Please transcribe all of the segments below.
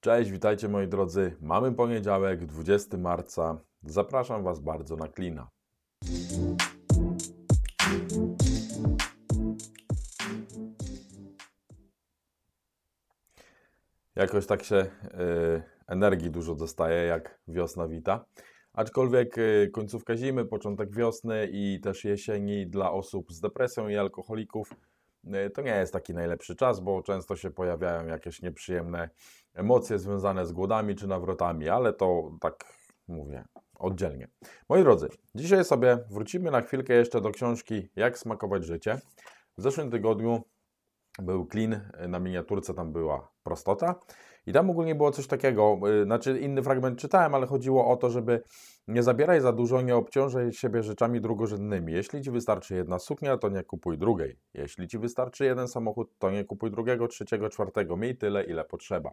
Cześć, witajcie moi drodzy. Mamy poniedziałek, 20 marca. Zapraszam Was bardzo na klina. Jakoś tak się e, energii dużo dostaje, jak wiosna wita. Aczkolwiek e, końcówka zimy, początek wiosny i też jesieni dla osób z depresją i alkoholików e, to nie jest taki najlepszy czas, bo często się pojawiają jakieś nieprzyjemne emocje związane z głodami czy nawrotami, ale to tak mówię oddzielnie. Moi drodzy, dzisiaj sobie wrócimy na chwilkę jeszcze do książki Jak smakować życie. W zeszłym tygodniu był klin, na miniaturce tam była prostota. I tam ogólnie było coś takiego, y, znaczy inny fragment czytałem, ale chodziło o to, żeby nie zabieraj za dużo, nie obciążaj siebie rzeczami drugorzędnymi. Jeśli ci wystarczy jedna suknia, to nie kupuj drugiej. Jeśli ci wystarczy jeden samochód, to nie kupuj drugiego, trzeciego, czwartego. Miej tyle, ile potrzeba.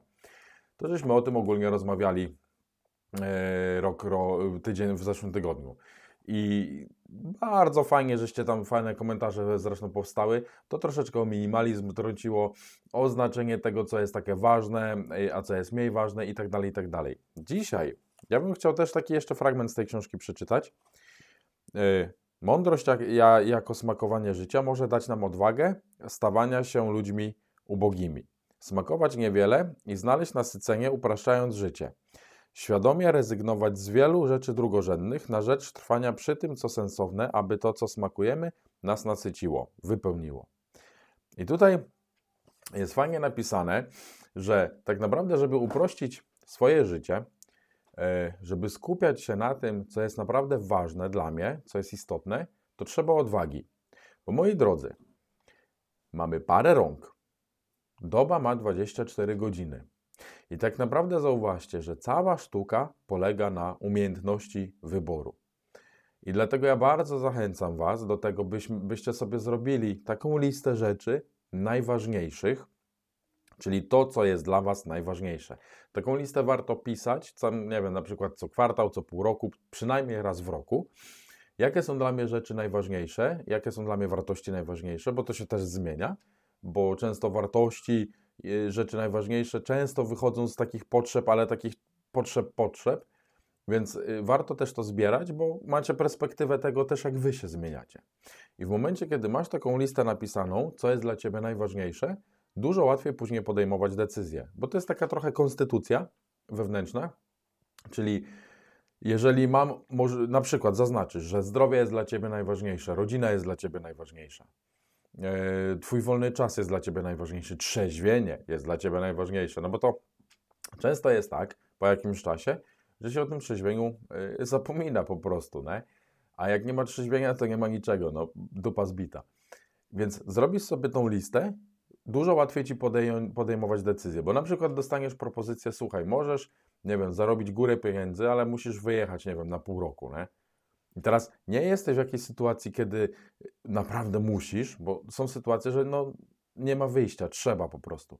To żeśmy o tym ogólnie rozmawiali e, rok, rok, tydzień w zeszłym tygodniu. I bardzo fajnie, żeście tam fajne komentarze zresztą powstały. To troszeczkę o minimalizm trąciło, o znaczenie tego, co jest takie ważne, y, a co jest mniej ważne i tak dalej, i tak dalej. Dzisiaj ja bym chciał też taki jeszcze fragment z tej książki przeczytać. Y, mądrość jako smakowanie życia może dać nam odwagę stawania się ludźmi ubogimi. Smakować niewiele i znaleźć nasycenie upraszczając życie. Świadomie rezygnować z wielu rzeczy drugorzędnych na rzecz trwania przy tym, co sensowne, aby to, co smakujemy, nas nasyciło, wypełniło. I tutaj jest fajnie napisane, że tak naprawdę, żeby uprościć swoje życie, e, żeby skupiać się na tym, co jest naprawdę ważne dla mnie, co jest istotne, to trzeba odwagi. Bo moi drodzy, mamy parę rąk. Doba ma 24 godziny. I tak naprawdę zauważcie, że cała sztuka polega na umiejętności wyboru. I dlatego ja bardzo zachęcam Was do tego, byśmy, byście sobie zrobili taką listę rzeczy najważniejszych, czyli to, co jest dla Was najważniejsze. Taką listę warto pisać, co, nie wiem, na przykład co kwartał, co pół roku, przynajmniej raz w roku. Jakie są dla mnie rzeczy najważniejsze, jakie są dla mnie wartości najważniejsze, bo to się też zmienia, bo często wartości Y, rzeczy najważniejsze często wychodzą z takich potrzeb, ale takich potrzeb, potrzeb. Więc y, warto też to zbierać, bo macie perspektywę tego też, jak wy się zmieniacie. I w momencie, kiedy masz taką listę napisaną, co jest dla ciebie najważniejsze, dużo łatwiej później podejmować decyzje, bo to jest taka trochę konstytucja wewnętrzna, czyli jeżeli mam, na przykład zaznaczysz, że zdrowie jest dla ciebie najważniejsze, rodzina jest dla ciebie najważniejsza, E, twój wolny czas jest dla ciebie najważniejszy, trzeźwienie jest dla ciebie najważniejsze, no bo to często jest tak po jakimś czasie, że się o tym trzeźwieniu e, zapomina po prostu, ne? a jak nie ma trzeźwienia, to nie ma niczego, no dupa zbita. Więc zrobisz sobie tą listę, dużo łatwiej ci podejmować decyzję, bo na przykład dostaniesz propozycję, słuchaj, możesz, nie wiem, zarobić górę pieniędzy, ale musisz wyjechać, nie wiem, na pół roku, nie? I teraz nie jesteś w jakiejś sytuacji, kiedy y, naprawdę musisz, bo są sytuacje, że no, nie ma wyjścia, trzeba po prostu.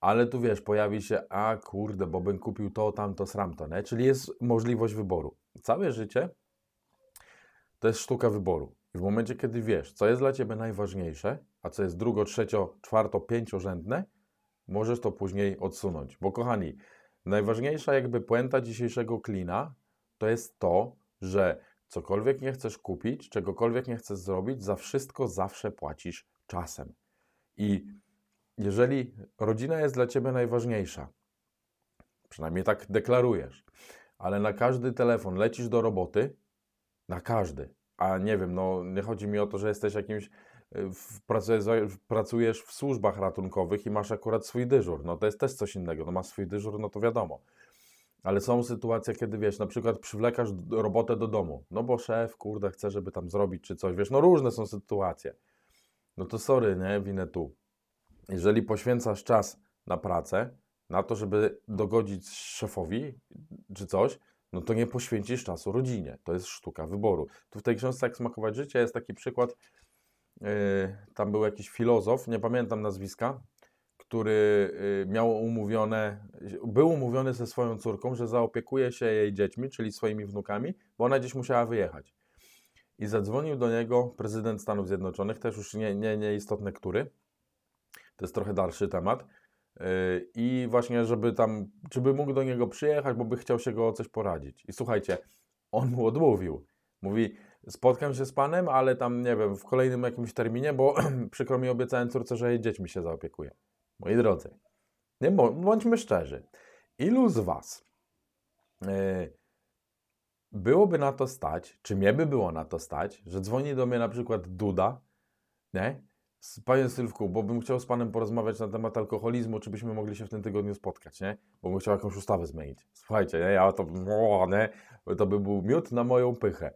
Ale tu wiesz, pojawi się, a kurde, bo bym kupił to, tamto, sramto, nie? Czyli jest możliwość wyboru. Całe życie to jest sztuka wyboru. I w momencie, kiedy wiesz, co jest dla ciebie najważniejsze, a co jest drugo, trzecio, czwarto, pięciorzędne, możesz to później odsunąć. Bo kochani, najważniejsza jakby puenta dzisiejszego klina to jest to, że Cokolwiek nie chcesz kupić, czegokolwiek nie chcesz zrobić, za wszystko zawsze płacisz czasem. I jeżeli rodzina jest dla ciebie najważniejsza, przynajmniej tak deklarujesz, ale na każdy telefon lecisz do roboty, na każdy, a nie wiem, no nie chodzi mi o to, że jesteś jakimś, y, w, pracujesz, pracujesz w służbach ratunkowych i masz akurat swój dyżur, no to jest też coś innego, no masz swój dyżur, no to wiadomo, ale są sytuacje, kiedy wiesz, na przykład przywlekasz robotę do domu, no bo szef, kurde, chce, żeby tam zrobić czy coś, wiesz, no różne są sytuacje. No to sorry, nie, winę tu. Jeżeli poświęcasz czas na pracę, na to, żeby dogodzić szefowi czy coś, no to nie poświęcisz czasu rodzinie. To jest sztuka wyboru. Tu w tej książce Jak smakować życie jest taki przykład, yy, tam był jakiś filozof, nie pamiętam nazwiska, który y, miał umówione, był umówiony ze swoją córką, że zaopiekuje się jej dziećmi, czyli swoimi wnukami, bo ona gdzieś musiała wyjechać. I zadzwonił do niego prezydent Stanów Zjednoczonych, też już nie, nie, nie który, to jest trochę dalszy temat, y, i właśnie, żeby tam, czy by mógł do niego przyjechać, bo by chciał się go o coś poradzić. I słuchajcie, on mu odmówił. Mówi, spotkam się z panem, ale tam, nie wiem, w kolejnym jakimś terminie, bo przykro mi obiecałem córce, że jej dziećmi się zaopiekuje moi drodzy, nie, bądźmy szczerzy, ilu z Was yy, byłoby na to stać, czy mnie by było na to stać, że dzwoni do mnie na przykład Duda, nie? Z panie Sylwku, bo bym chciał z panem porozmawiać na temat alkoholizmu, czy byśmy mogli się w tym tygodniu spotkać, nie? Bo bym chciał jakąś ustawę zmienić. Słuchajcie, nie? ja to, o, nie? to by był miód na moją pychę.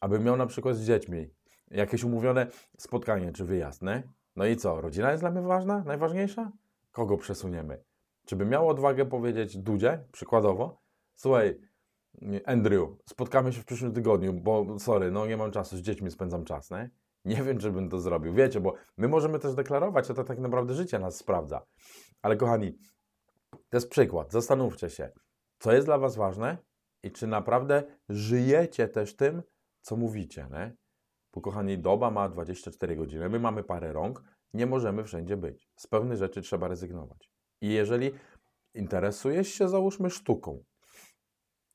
Aby miał na przykład z dziećmi jakieś umówione spotkanie czy wyjazd, nie? No i co? Rodzina jest dla mnie ważna? Najważniejsza? Kogo przesuniemy? Czy bym miał odwagę powiedzieć Dudzie, przykładowo, słuchaj, Andrew, spotkamy się w przyszłym tygodniu, bo sorry, no nie mam czasu, z dziećmi spędzam czas, nie? Nie wiem, czy bym to zrobił. Wiecie, bo my możemy też deklarować, a to tak naprawdę życie nas sprawdza. Ale kochani, to jest przykład. Zastanówcie się, co jest dla Was ważne i czy naprawdę żyjecie też tym, co mówicie, nie? Kochani, doba ma 24 godziny, my mamy parę rąk, nie możemy wszędzie być. Z pewnych rzeczy trzeba rezygnować. I jeżeli interesujesz się, załóżmy, sztuką,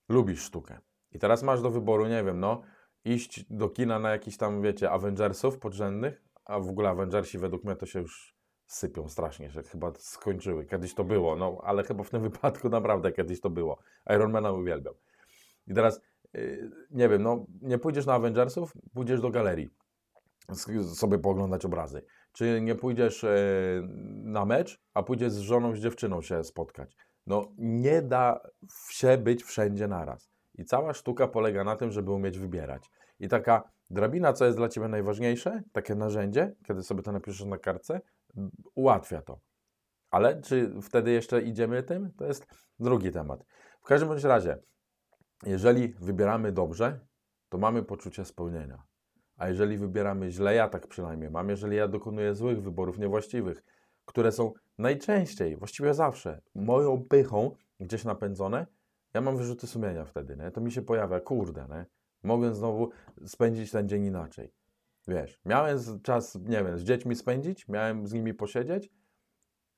lubisz sztukę i teraz masz do wyboru, nie wiem, no, iść do kina na jakiś tam, wiecie, Avengersów podrzędnych, a w ogóle Avengersi według mnie to się już sypią strasznie, że chyba skończyły. Kiedyś to było, no, ale chyba w tym wypadku naprawdę kiedyś to było. Ironmana uwielbiam. I teraz Y, nie wiem, no nie pójdziesz na Avengersów, pójdziesz do galerii sobie pooglądać obrazy. Czy nie pójdziesz e, na mecz, a pójdziesz z żoną, z dziewczyną się spotkać. No nie da się być wszędzie naraz. I cała sztuka polega na tym, żeby umieć wybierać. I taka drabina, co jest dla Ciebie najważniejsze, takie narzędzie, kiedy sobie to napiszesz na kartce, ułatwia to. Ale czy wtedy jeszcze idziemy tym? To jest drugi temat. W każdym bądź razie, jeżeli wybieramy dobrze, to mamy poczucie spełnienia. A jeżeli wybieramy źle, ja tak przynajmniej mam, jeżeli ja dokonuję złych wyborów, niewłaściwych, które są najczęściej, właściwie zawsze, moją pychą gdzieś napędzone, ja mam wyrzuty sumienia wtedy, nie? To mi się pojawia, kurde, nie? Mogłem znowu spędzić ten dzień inaczej. Wiesz, miałem czas, nie wiem, z dziećmi spędzić, miałem z nimi posiedzieć,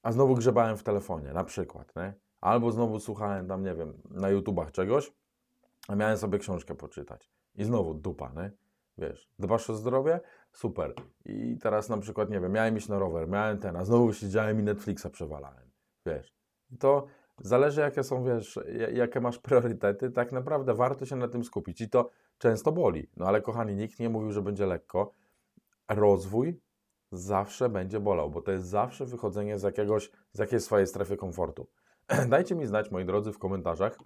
a znowu grzebałem w telefonie, na przykład, nie? Albo znowu słuchałem tam, nie wiem, na YouTubach czegoś, a miałem sobie książkę poczytać. I znowu dupa, nie? Wiesz, dbasz o zdrowie? Super. I teraz na przykład, nie wiem, miałem iść na rower, miałem ten, a znowu siedziałem i Netflixa przewalałem. Wiesz, to zależy jakie są, wiesz, jakie masz priorytety, tak naprawdę warto się na tym skupić. I to często boli. No ale kochani, nikt nie mówił, że będzie lekko. Rozwój zawsze będzie bolał, bo to jest zawsze wychodzenie z jakiegoś, z jakiejś swojej strefy komfortu. Dajcie mi znać, moi drodzy, w komentarzach,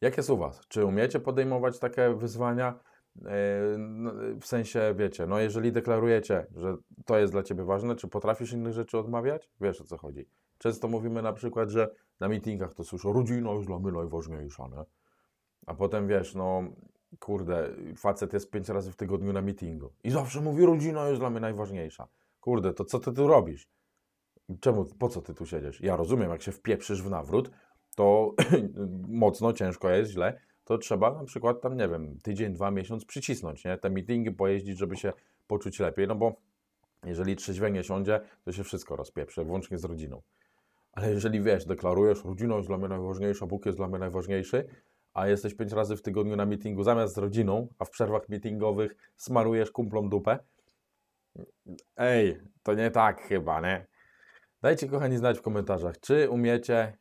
jak jest u Was? Czy umiecie podejmować takie wyzwania? E, w sensie, wiecie, no jeżeli deklarujecie, że to jest dla Ciebie ważne, czy potrafisz innych rzeczy odmawiać? Wiesz o co chodzi. Często mówimy na przykład, że na meetingach to słyszę, rodzina jest dla mnie najważniejsza, nie? A potem wiesz, no kurde, facet jest pięć razy w tygodniu na meetingu i zawsze mówi, rodzina jest dla mnie najważniejsza. Kurde, to co ty tu robisz? Czemu, po co ty tu siedzisz? Ja rozumiem, jak się wpieprzysz w nawrót, to mocno, ciężko jest, źle, to trzeba na przykład tam, nie wiem, tydzień, dwa, miesiąc przycisnąć, nie? Te meetingi pojeździć, żeby się poczuć lepiej, no bo jeżeli trzeźwienie siądzie, to się wszystko rozpieprze, włącznie z rodziną. Ale jeżeli, wiesz, deklarujesz, rodziną, jest dla mnie najważniejsza, Bóg jest dla mnie najważniejszy, a jesteś pięć razy w tygodniu na meetingu zamiast z rodziną, a w przerwach meetingowych smarujesz kumplom dupę, ej, to nie tak chyba, nie? Dajcie, kochani, znać w komentarzach, czy umiecie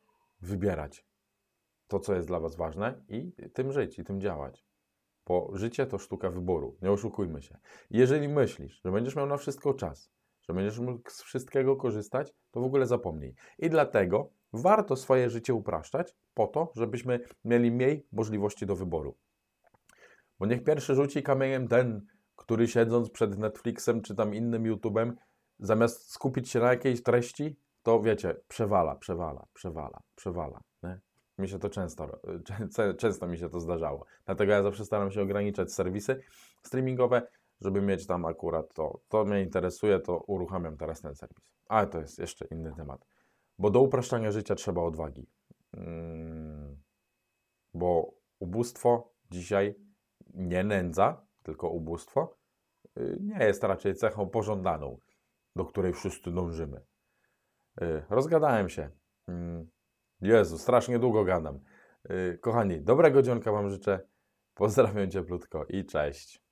wybierać to, co jest dla Was ważne i tym żyć, i tym działać. Bo życie to sztuka wyboru, nie oszukujmy się. Jeżeli myślisz, że będziesz miał na wszystko czas, że będziesz mógł z wszystkiego korzystać, to w ogóle zapomnij. I dlatego warto swoje życie upraszczać po to, żebyśmy mieli mniej możliwości do wyboru. Bo niech pierwszy rzuci kamieniem ten, który siedząc przed Netflixem czy tam innym YouTube'em, zamiast skupić się na jakiejś treści, to wiecie, przewala, przewala, przewala, przewala. Nie? Mi się to często, y, często mi się to zdarzało. Dlatego ja zawsze staram się ograniczać serwisy streamingowe, żeby mieć tam akurat to. To mnie interesuje, to uruchamiam teraz ten serwis. Ale to jest jeszcze inny temat. Bo do upraszczania życia trzeba odwagi. Mm, bo ubóstwo dzisiaj nie nędza, tylko ubóstwo y, nie jest raczej cechą pożądaną, do której wszyscy dążymy. Y, rozgadałem się. Mm. Jezu, strasznie długo gadam. Y, kochani, dobrego dzionka Wam życzę. Pozdrawiam cieplutko i cześć.